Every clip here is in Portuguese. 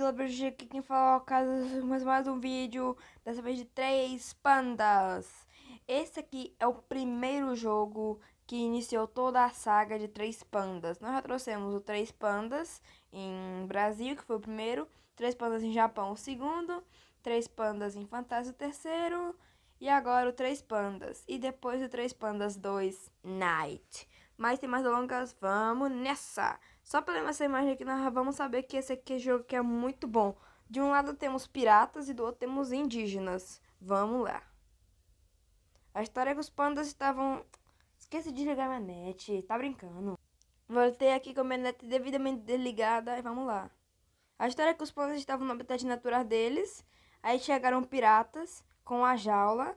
aí, aqui quem fala é o caso mais mais um vídeo, dessa vez de três pandas. Esse aqui é o primeiro jogo que iniciou toda a saga de três pandas. Nós já trouxemos o Três Pandas em Brasil, que foi o primeiro, Três Pandas em Japão, o segundo, Três Pandas em Fantasia, o terceiro, e agora o Três Pandas, e depois o Três Pandas 2, Night. Mas tem mais delongas, vamos nessa! Só ler essa imagem aqui, nós vamos saber que esse aqui é jogo que é muito bom. De um lado temos piratas e do outro temos indígenas. Vamos lá. A história é que os pandas estavam... Esqueci de ligar minha net, tá brincando. Voltei aqui com a minha net devidamente desligada e vamos lá. A história é que os pandas estavam no habitat natural deles, aí chegaram piratas com a jaula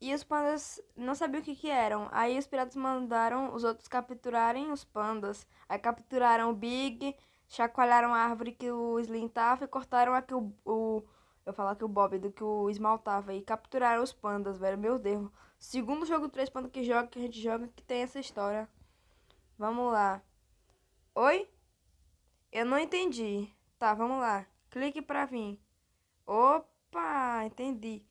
e os pandas não sabiam o que, que eram. Aí os piratas mandaram os outros capturarem os pandas. Aí capturaram o Big, chacoalharam a árvore que o Slim tava e cortaram a o, o eu falar que o Bob do que o esmaltava e capturaram os pandas, velho. Meu Deus. Segundo jogo 3 pandas que joga, que a gente joga, que tem essa história. Vamos lá. Oi? Eu não entendi. Tá, vamos lá. Clique pra vir. Opa, entendi.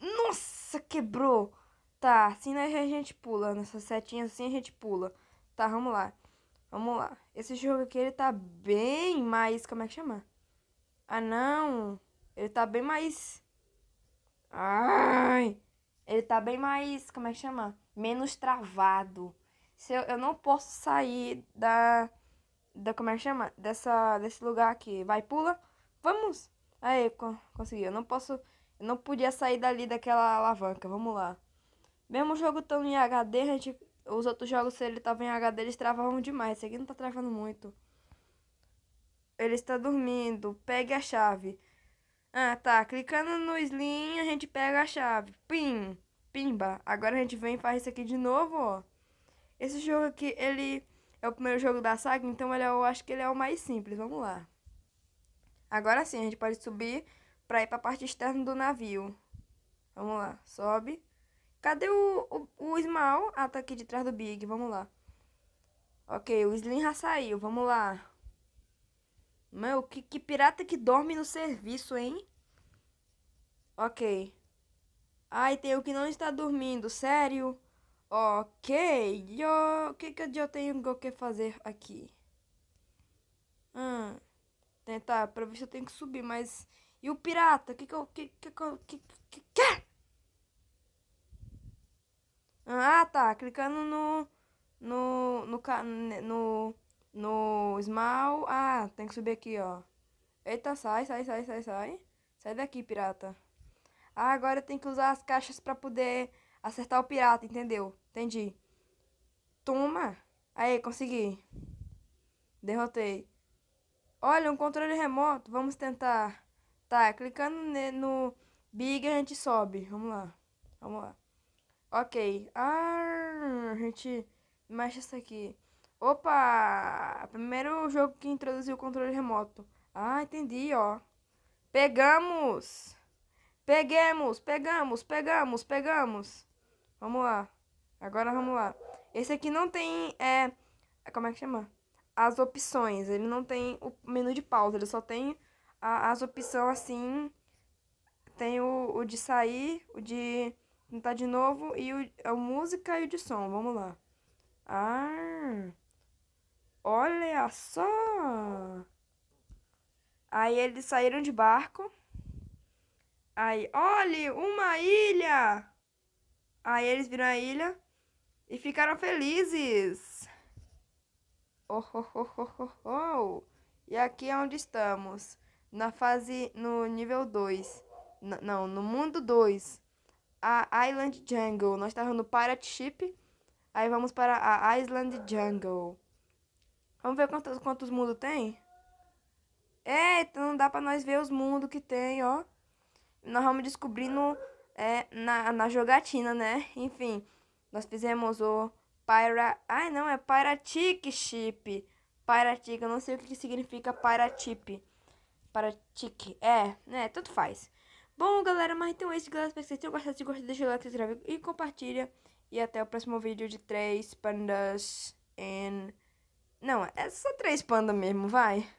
Nossa, quebrou! Tá, assim a gente pula. Nessa setinha assim a gente pula. Tá, vamos lá. Vamos lá. Esse jogo aqui, ele tá bem mais... Como é que chama? Ah, não. Ele tá bem mais... Ai! Ele tá bem mais... Como é que chama? Menos travado. Se eu, eu não posso sair da... Da... Como é que chama? Dessa, desse lugar aqui. Vai, pula. Vamos! Aí, co consegui. Eu não posso não podia sair dali daquela alavanca. Vamos lá. Mesmo o jogo estando em HD, gente, os outros jogos, se ele tava em HD, eles travavam demais. Esse aqui não tá travando muito. Ele está dormindo. Pegue a chave. Ah, tá. Clicando no Slim, a gente pega a chave. Pim! Pimba! Agora a gente vem e faz isso aqui de novo, ó. Esse jogo aqui, ele é o primeiro jogo da saga, então ele é, eu acho que ele é o mais simples. Vamos lá. Agora sim, a gente pode subir para ir para a parte externa do navio. Vamos lá, sobe. Cadê o, o, o Ah, tá aqui de trás do Big, vamos lá. Ok, o Slim já saiu, vamos lá. Meu, que, que pirata que dorme no serviço, hein? Ok. Ai, tem o que não está dormindo, sério? Ok, o que, que eu tenho que fazer aqui? Hum, tentar, pra ver se eu tenho que subir, mas e o pirata, que que eu... Que, que, que, que, que? Ah, tá. Clicando no... No... No... No... No small... Ah, tem que subir aqui, ó. Eita, sai, sai, sai, sai, sai. Sai daqui, pirata. Ah, agora tem que usar as caixas pra poder acertar o pirata, entendeu? Entendi. Toma. Aí, consegui. Derrotei. Olha, um controle remoto. Vamos tentar. Tá, clicando no Big a gente sobe. Vamos lá. Vamos lá. Ok. Ah, a gente mexe isso aqui. Opa! Primeiro jogo que introduziu o controle remoto. Ah, entendi, ó. Pegamos! Peguemos, pegamos, pegamos, pegamos. Vamos lá. Agora vamos lá. Esse aqui não tem, é... Como é que chama? As opções. Ele não tem o menu de pausa. Ele só tem a, as opções assim. Tem o, o de sair, o de cantar de novo e o, a música e o de som. Vamos lá. Ah! Olha só! Aí eles saíram de barco. Aí, olhe, uma ilha! Aí eles viram a ilha e ficaram felizes. Oh, oh, oh, oh, oh, oh. E aqui é onde estamos na fase no nível 2. Não, no mundo 2. A Island Jungle. Nós estávamos no Pirate Ship. Aí vamos para a Island Jungle. Vamos ver quantos, quantos mundos tem? Eita, não dá pra nós ver os mundos que tem, ó. Nós vamos descobrindo é, na, na jogatina, né? Enfim, nós fizemos o Pyra... Ai, não, é Pyratic Ship. Pyratic, eu não sei o que significa Pyratic para tique. É, né? Tanto faz. Bom, galera, mas então é isso, galera. Espero que vocês tenham gostado. Se gostou, deixa o like, se inscreve e compartilha. E até o próximo vídeo de três pandas em... Não, é só três pandas mesmo, vai.